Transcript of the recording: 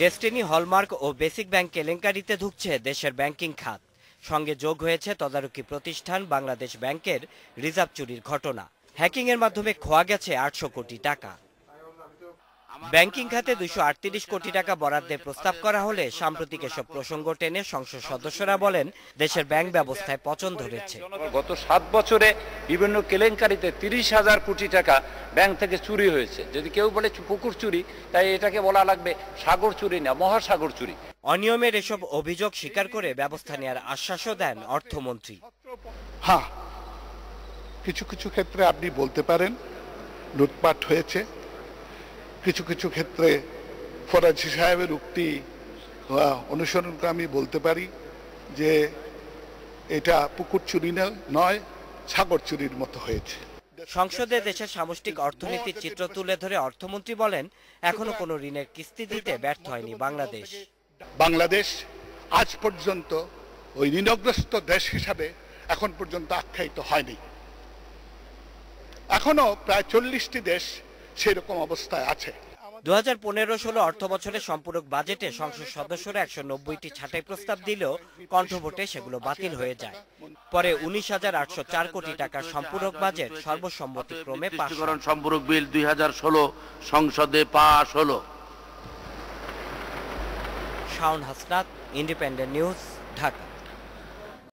destiny hallmark ও basic bank কেলেঙ্কারিতে ঢুকছে দেশের ব্যাংকিং খাত সঙ্গে যোগ হয়েছে তদারকি প্রতিষ্ঠান বাংলাদেশ ব্যাংকের রিজার্ভ চুরির ঘটনা হ্যাকিংয়ের মাধ্যমে খোয়া গেছে আটশো কোটি টাকা ব্যাংকিং খাতে দুশো কোটি টাকা বরাদ্দের প্রস্তাব করা হলে সাম্প্রতিক এসব প্রসঙ্গ টেনে সংসদ সদস্যরা বলেন দেশের ব্যাংক ব্যবস্থায় পচন ধরেছে গত সাত বছরে বিভিন্ন কেলেঙ্কারিতে তিরিশ হাজার কোটি টাকা ব্যাংক থেকে চুরি হয়েছে যদি কেউ বলে পুকুর চুরি তাই এটাকে বলা লাগবে সাগর চুরি না মহাসাগর চুরি অনিয়মের এসব অভিযোগ স্বীকার করে ব্যবস্থা নেওয়ার আশ্বাসও দেন অর্থমন্ত্রী হ্যাঁ কিছু কিছু ক্ষেত্রে আপনি বলতে পারেন লুটপাট হয়েছে কিছু কিছু ক্ষেত্রে ফরাজি সাহেবের উক্তি অনুসরণ করে আমি বলতে পারি যে এটা পুকুর চুরি নয় সাগর চুরির মতো হয়েছে সংসদে দেশের সামষ্টিক অর্থনীতির চিত্র তুলে ধরে অর্থমন্ত্রী বলেন এখনো কোনো ঋণের কিস্তি দিতে ব্যর্থ হয়নি বাংলাদেশ বাংলাদেশ আজ পর্যন্ত ওই ঋণগ্রস্ত দেশ হিসাবে এখন পর্যন্ত আখ্যায়িত হয়নি এখনো প্রায় চল্লিশটি দেশ সেরকম অবস্থায় আছে দু হাজার পনেরো ষোলো অর্থ বছরের সম্পূরক বাজেটে সংসদ সদস্যরা একশো নব্বইটি ছাঁটাই প্রস্তাব দিলেও কণ্ঠভোটে সেগুলো বাতিল হয়ে যায় পরে উনিশ হাজার আটশো চার কোটি টাকার সম্পূরক বাজেট সর্বসম্মতিক্রমে পাশকরণ সম্পূরক বিল দুই হাজার ষোলো সংসদে পাশ হলো শাওন হাসনাত ইন্ডিপেন্ডেন্ট নিউজ ঢাকা